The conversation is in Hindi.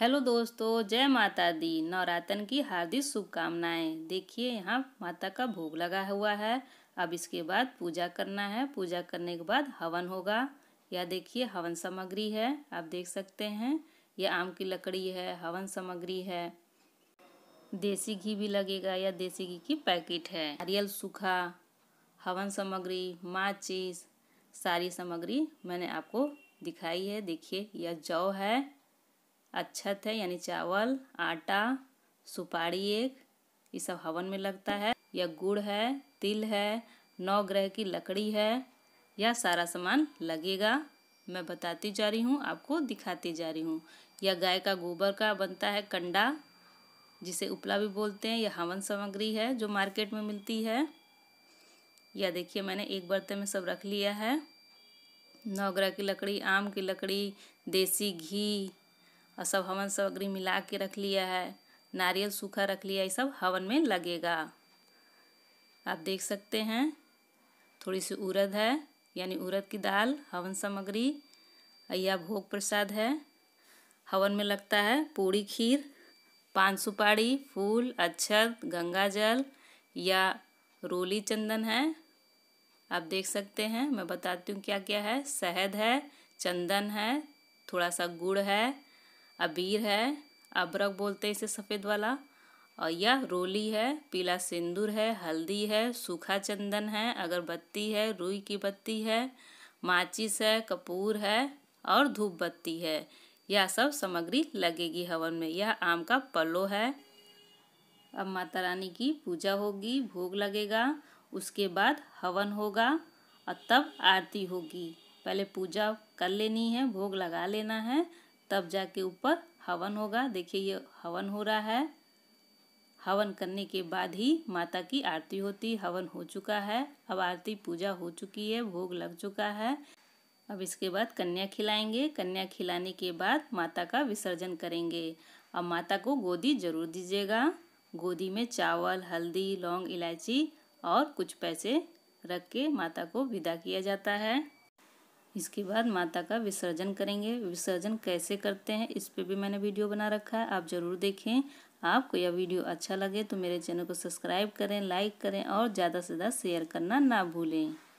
हेलो दोस्तों जय माता दी नवरात्र की हार्दिक शुभकामनाएं देखिए यहाँ माता का भोग लगा हुआ है अब इसके बाद पूजा करना है पूजा करने के बाद हवन होगा यह देखिए हवन सामग्री है आप देख सकते हैं यह आम की लकड़ी है हवन सामग्री है देसी घी भी लगेगा या देसी घी की पैकेट है नारियल सूखा हवन सामग्री माचिस सारी सामग्री मैंने आपको दिखाई है देखिए यह जौ है अच्छत है यानी चावल आटा सुपारी एक ये सब हवन में लगता है या गुड़ है तिल है नौ ग्रह की लकड़ी है यह सारा सामान लगेगा मैं बताती जा रही हूँ आपको दिखाती जा रही हूँ यह गाय का गोबर का बनता है कंडा जिसे उपला भी बोलते हैं यह हवन सामग्री है जो मार्केट में मिलती है यह देखिए मैंने एक बर्तन में सब रख लिया है ग्रह की लकड़ी आम की लकड़ी देसी घी और सब हवन सामग्री मिला के रख लिया है नारियल सूखा रख लिया ये सब हवन में लगेगा आप देख सकते हैं थोड़ी सी उरद है यानी उरद की दाल हवन सामग्री या भोग प्रसाद है हवन में लगता है पूड़ी खीर पान सुपारी फूल अक्षत गंगा जल या रोली चंदन है आप देख सकते हैं मैं बताती हूँ क्या क्या है शहद है चंदन है थोड़ा सा गुड़ है अबीर है अबरक बोलते हैं इसे सफ़ेद वाला और यह रोली है पीला सिंदूर है हल्दी है सूखा चंदन है अगरबत्ती है रुई की बत्ती है माचिस है कपूर है और धूप बत्ती है यह सब सामग्री लगेगी हवन में यह आम का पल्लो है अब माता रानी की पूजा होगी भोग लगेगा उसके बाद हवन होगा और तब आरती होगी पहले पूजा कर लेनी है भोग लगा लेना है तब जाके ऊपर हवन होगा देखिए ये हवन हो रहा है हवन करने के बाद ही माता की आरती होती हवन हो चुका है अब आरती पूजा हो चुकी है भोग लग चुका है अब इसके बाद कन्या खिलाएंगे कन्या खिलाने के बाद माता का विसर्जन करेंगे अब माता को गोदी जरूर दीजिएगा गोदी में चावल हल्दी लौंग इलायची और कुछ पैसे रख के माता को विदा किया जाता है इसके बाद माता का विसर्जन करेंगे विसर्जन कैसे करते हैं इस पर भी मैंने वीडियो बना रखा है आप ज़रूर देखें आपको यह वीडियो अच्छा लगे तो मेरे चैनल को सब्सक्राइब करें लाइक करें और ज़्यादा से ज़्यादा शेयर करना ना भूलें